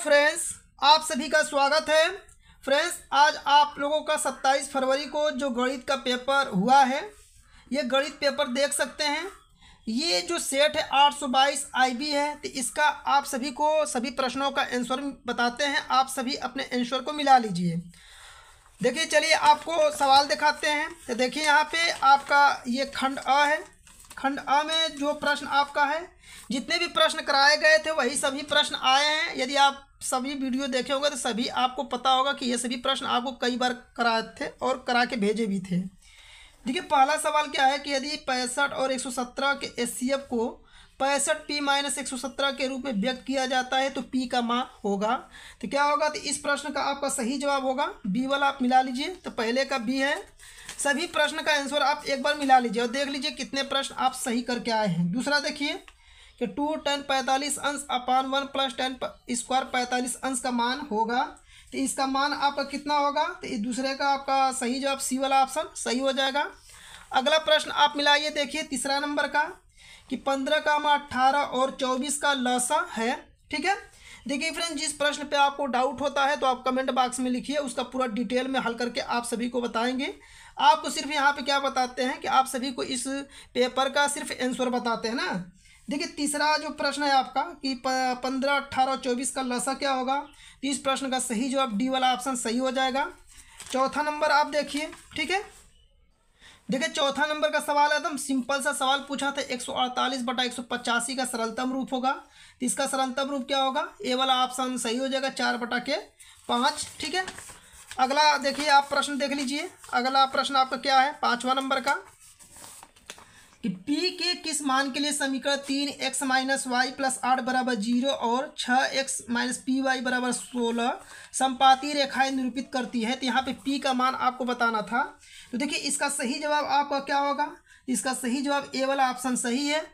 friends आप सभी का स्वागत है फ्रेंड्स आज आप लोगों का 27 फरवरी को जो गणित का पेपर हुआ है ये गणित पेपर देख सकते हैं ये जो सेट है 822 बी है तो इसका आप सभी को सभी प्रश्नों का आंसर बताते हैं आप सभी अपने आंसर को मिला लीजिए देखिए चलिए आपको सवाल दिखाते हैं तो देखिए यहाँ पे आपका ये खंड अ है खंड अ में जो प्रश्न आपका है जितने भी प्रश्न कराए गए थे वही सभी प्रश्न आए हैं यदि आप सभी वीडियो देखे होंगे तो सभी आपको पता होगा कि ये सभी प्रश्न आपको कई बार कराए थे और करा के भेजे भी थे देखिए पहला सवाल क्या है कि यदि पैंसठ और एक सौ सत्रह के एस को पैंसठ पी माइनस एक सौ सत्रह के रूप में व्यक्त किया जाता है तो पी का मान होगा तो क्या होगा तो इस प्रश्न का आपका सही जवाब होगा बी वाला आप मिला लीजिए तो पहले का बी है सभी प्रश्न का आंसर आप एक बार मिला लीजिए और देख लीजिए कितने प्रश्न आप सही करके आए हैं दूसरा देखिए कि टू टेन पैंतालीस अंश अपान वन प्लस टेन स्क्वायर पैंतालीस अंश का मान होगा तो इसका मान आपका कितना होगा तो दूसरे का आपका सही जवाब सी वाला ऑप्शन सही हो जाएगा अगला प्रश्न आप मिलाइए देखिए तीसरा नंबर का कि पंद्रह का मा अट्ठारह और चौबीस का लसा है ठीक है देखिए फ्रेंड जिस प्रश्न पे आपको डाउट होता है तो आप कमेंट बॉक्स में लिखिए उसका पूरा डिटेल में हल करके आप सभी को बताएंगे आपको सिर्फ यहाँ पे क्या बताते हैं कि आप सभी को इस पेपर का सिर्फ आंसर बताते हैं ना देखिए तीसरा जो प्रश्न है आपका कि पंद्रह अट्ठारह चौबीस का लसा क्या होगा तो इस प्रश्न का सही जवाब डी वाला ऑप्शन सही हो जाएगा चौथा नंबर आप देखिए ठीक है देखिए चौथा नंबर का सवाल है एकदम सिंपल सा सवाल पूछा था एक सौ अड़तालीस बटा एक सौ पचासी का सरलतम रूप होगा तो इसका सरलतम रूप क्या होगा ए वाला ऑप्शन सही हो जाएगा चार बटा के पाँच ठीक है अगला देखिए आप प्रश्न देख लीजिए अगला प्रश्न आपका क्या है पाँचवा नंबर का कि पी के किस मान के लिए समीकरण तीन एक्स माइनस वाई प्लस आठ बराबर जीरो और छः एक्स माइनस पी वाई बराबर सोलह संपाती रेखाएं निरूपित करती है तो यहाँ पे पी का मान आपको बताना था तो देखिए इसका सही जवाब आपका क्या होगा इसका सही जवाब ए वाला ऑप्शन सही है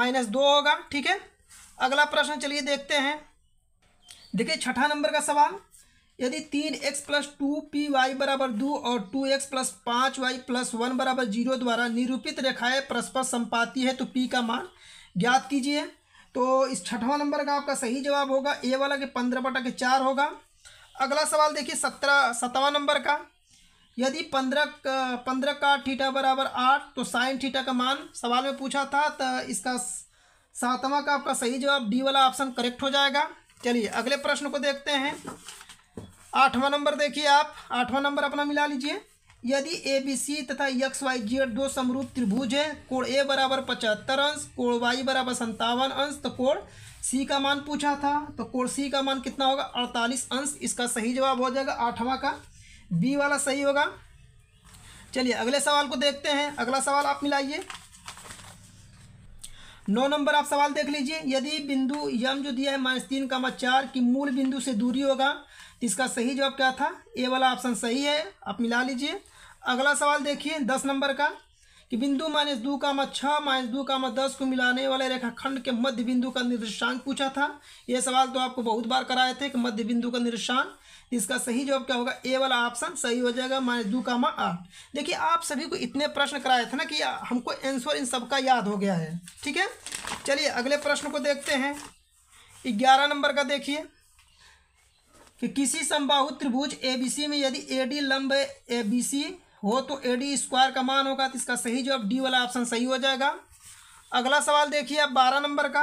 माइनस दो होगा ठीक है अगला प्रश्न चलिए देखते हैं देखिए छठा नंबर का सवाल यदि तीन x plus two p y बराबर दो और टू एक्स प्लस पाँच वाई प्लस वन बराबर जीरो द्वारा निरूपित रेखाएं परस्पर संपाती है तो पी का मान ज्ञात कीजिए तो इस छठवां नंबर का आपका सही जवाब होगा ए वाला के पंद्रह बटा के चार होगा अगला सवाल देखिए सत्रह सतवा नंबर का यदि पंद्रह पंद्रह का ठीठा बराबर आठ तो साइन ठीठा का मान सवाल में पूछा था तो इसका सातवां का आपका सही जवाब डी वाला ऑप्शन करेक्ट हो जाएगा चलिए अगले प्रश्न को देखते हैं आठवां नंबर देखिए आप आठवां नंबर अपना मिला लीजिए यदि ए बी सी तथा यक्स वाई जेड दो समरूप त्रिभुज है कोण ए बराबर पचहत्तर अंश कोण वाई बराबर संतावन अंश तो कोण सी का मान पूछा था तो कोण सी का मान कितना होगा अड़तालीस अंश इसका सही जवाब हो जाएगा आठवां का बी वाला सही होगा चलिए अगले सवाल को देखते हैं अगला सवाल आप मिलाइए नौ नंबर आप सवाल देख लीजिए यदि बिंदु यम जो दिया है माइनस तीन का चार की मूल बिंदु से दूरी होगा इसका सही जवाब क्या था ए वाला ऑप्शन सही है आप मिला लीजिए अगला सवाल देखिए दस नंबर का कि बिंदु माइनस दो का मत छः माइनस दो का मत दस को मिलाने वाले रेखाखंड के मध्य बिंदु का निर्देशांक पूछा था ये सवाल तो आपको बहुत बार कराए थे कि मध्य बिंदु का निर्देशांक इसका सही जवाब क्या होगा ए वाला ऑप्शन सही हो जाएगा माइनस दो का मा आठ देखिए आप सभी को इतने प्रश्न कराए थे ना कि हमको आंसर इन सबका याद हो गया है ठीक है चलिए अगले प्रश्न को देखते हैं ग्यारह नंबर का देखिए कि किसी संबाहु त्रिभुज एबीसी में यदि ए डी लंब सी हो तो ए डी स्क्वायर का मान होगा तो इसका सही जवाब डी वाला ऑप्शन सही हो जाएगा अगला सवाल देखिए आप बारह नंबर का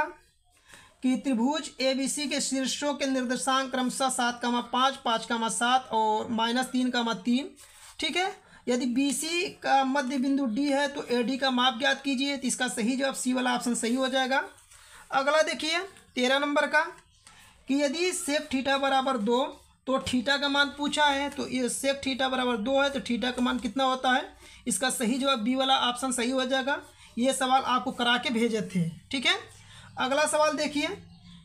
कि त्रिभुज ए बी सी के शीर्षों के निर्देशांक क्रमशः सात माँ पाँच पाँच का माँ सात और माइनस तीन का माँ तीन ठीक है यदि बी सी का मध्य बिंदु डी है तो ए डी का माप ज्ञात कीजिए तो इसका सही जवाब सी वाला ऑप्शन सही हो जाएगा अगला देखिए तेरह नंबर का कि यदि सेफ थीटा बराबर दो तो थीटा का मान पूछा है तो ये सेफ थीटा बराबर दो है तो थीटा का मान कितना होता है इसका सही जवाब बी वाला ऑप्शन सही हो जाएगा ये सवाल आपको करा के भेजे थे ठीक है अगला सवाल देखिए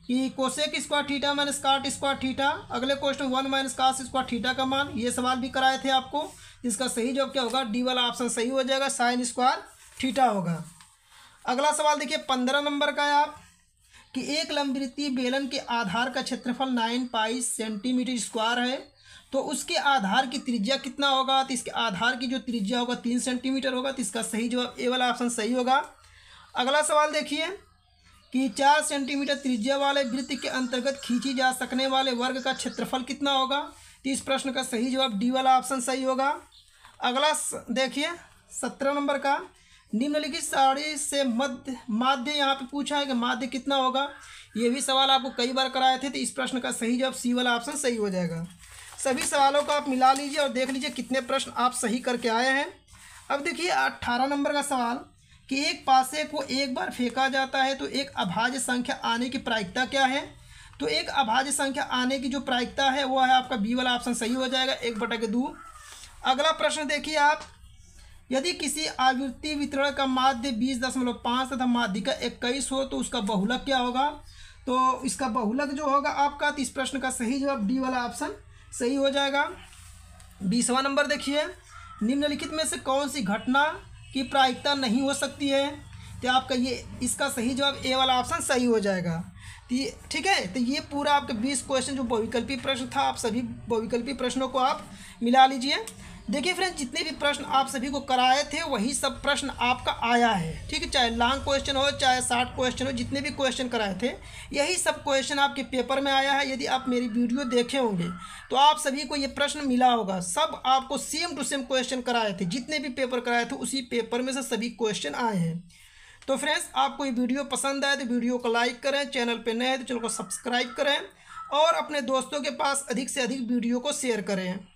कि cosec square theta minus cot square theta अगले question one minus cot square theta का मान ये सवाल भी कराए थे आपको इसका सही जवाब क्या होगा डी वाला ऑप्शन सही हो जाएगा साइन स्क्वायर थीटा होगा अगला सवाल देखिए पंद्रह नंबर का है आप कि एक लंब बेलन के आधार का क्षेत्रफल नाइन पाई सेंटीमीटर स्क्वायर है तो उसके आधार की त्रिज्या कितना होगा तो इसके आधार की जो त्रिज्या होगा तीन सेंटीमीटर होगा तो इसका सही जवाब ए वाला ऑप्शन सही होगा अगला सवाल देखिए कि चार सेंटीमीटर त्रिज्या वाले वृत्त के अंतर्गत खींची जा सकने वाले वर्ग का क्षेत्रफल कितना होगा तो इस प्रश्न का सही जवाब डी वाला ऑप्शन सही होगा अगला देखिए सत्रह नंबर का निम्नलिखित साड़ी से मध्य माध्य यहाँ पे पूछा है कि माध्य कितना होगा ये भी सवाल आपको कई बार कराए थे तो इस प्रश्न का सही जवाब सी वाला ऑप्शन सही हो जाएगा सभी सवालों को आप मिला लीजिए और देख लीजिए कितने प्रश्न आप सही करके आए हैं अब देखिए अट्ठारह नंबर का सवाल कि एक पासे को एक बार फेंका जाता है तो एक अभाज्य संख्या आने की प्रायिकता क्या है तो एक अभाज्य संख्या आने की जो प्रायिकता है वो है आपका बी वाला ऑप्शन सही हो जाएगा एक बटा के दो अगला प्रश्न देखिए आप यदि किसी आवृत्ति वितरण का माध्य बीस दशमलव पाँच तथा माध्य का इक्कीस हो तो उसका बहुलक क्या होगा तो इसका बहुलक जो होगा आपका तो इस प्रश्न का सही जवाब डी वाला ऑप्शन सही हो जाएगा बीसवा नंबर देखिए निम्नलिखित में से कौन सी घटना की प्रायिकता नहीं हो सकती है तो आपका ये इसका सही जवाब ए वाला ऑप्शन सही हो जाएगा तो ठीक है तो ये पूरा आपका बीस क्वेश्चन जो बहुविकल्पी प्रश्न था आप सभी बहुविकल्पी प्रश्नों को आप मिला लीजिए देखिए फ्रेंड्स जितने भी प्रश्न आप सभी को कराए थे वही सब प्रश्न आपका आया है ठीक है चाहे लॉन्ग क्वेश्चन हो चाहे शार्ट क्वेश्चन हो जितने भी क्वेश्चन कराए थे यही सब क्वेश्चन आपके पेपर में आया है यदि आप मेरी वीडियो देखे होंगे तो आप सभी को ये प्रश्न मिला होगा सब आपको सेम टू सेम क्वेश्चन कराए थे जितने भी पेपर कराए थे उसी पेपर में से सभी क्वेश्चन आए हैं तो फ्रेंड्स आपको ये वीडियो पसंद आए तो वीडियो को लाइक करें चैनल पर नए हैं तो चैनल को सब्सक्राइब करें और अपने दोस्तों के पास अधिक से अधिक वीडियो को शेयर करें